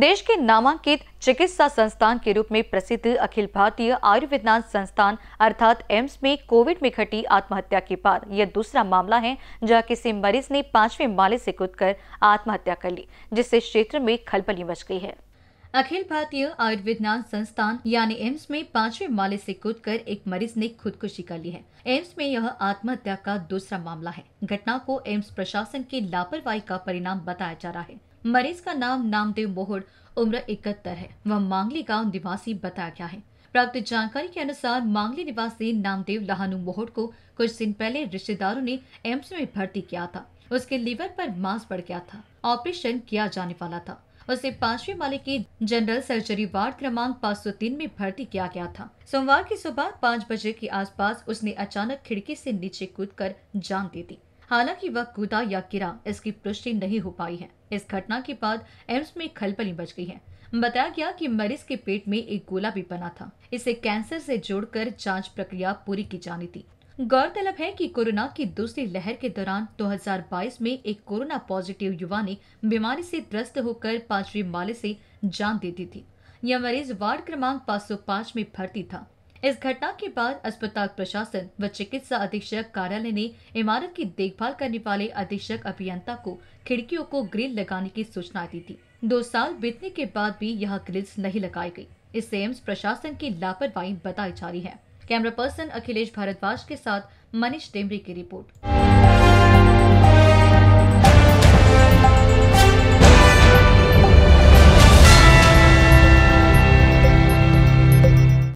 देश के नामांकित चिकित्सा संस्थान के रूप में प्रसिद्ध अखिल भारतीय आयुर्विज्ञान संस्थान अर्थात एम्स में कोविड में घटी आत्महत्या के बाद यह दूसरा मामला है जहां किसी मरीज ने पांचवें माले से कूदकर आत्महत्या कर ली जिससे क्षेत्र में खलबली मच गई है अखिल भारतीय आयुर्विज्ञान संस्थान यानी एम्स में पांचवें माले से कूदकर एक मरीज ने खुदकुशी कर ली है एम्स में यह आत्महत्या का दूसरा मामला है घटना को एम्स प्रशासन की लापरवाही का परिणाम बताया जा रहा है मरीज का नाम नामदेव मोहड़ उम्र इकहत्तर है वह मांगली गांव निवासी बताया गया है प्राप्त जानकारी के अनुसार मांगली निवासी नामदेव लहानू मोहड़ को कुछ दिन पहले रिश्तेदारों ने एम्स में भर्ती किया था उसके लीवर पर मांस पड़ गया था ऑपरेशन किया जाने वाला था उसे पांचवी माले के जनरल सर्जरी वार्ड क्रमांक 503 में भर्ती किया गया था सोमवार की सुबह पाँच बजे के आसपास उसने अचानक खिड़की से नीचे कूदकर जान दे दी हालांकि वह कूदा या गिरा इसकी पुष्टि नहीं हो पाई है इस घटना के बाद एम्स में खलपली बच गई है बताया गया कि मरीज के पेट में एक गोला भी बना था इसे कैंसर से जोड़कर जांच प्रक्रिया पूरी की जानी थी गौरतलब है कि कोरोना की दूसरी लहर के दौरान 2022 में एक कोरोना पॉजिटिव युवा ने बीमारी से त्रस्त होकर पांचवी माले से जान दे दी थी यह मरीज वार्ड क्रमांक पाँच में भर्ती था इस घटना के बाद अस्पताल प्रशासन व चिकित्सा अधीक्षक कार्यालय ने इमारत की देखभाल करने वाले अधीक्षक अभियंता को खिड़कियों को ग्रिल लगाने की सूचना दी थी दो साल बीतने के बाद भी यह ग्रिल्स नहीं लगाई गई इससे एम्स प्रशासन की लापरवाही बताई जा रही है कैमरा पर्सन अखिलेश भारद्वाज के साथ मनीष डेमरी की रिपोर्ट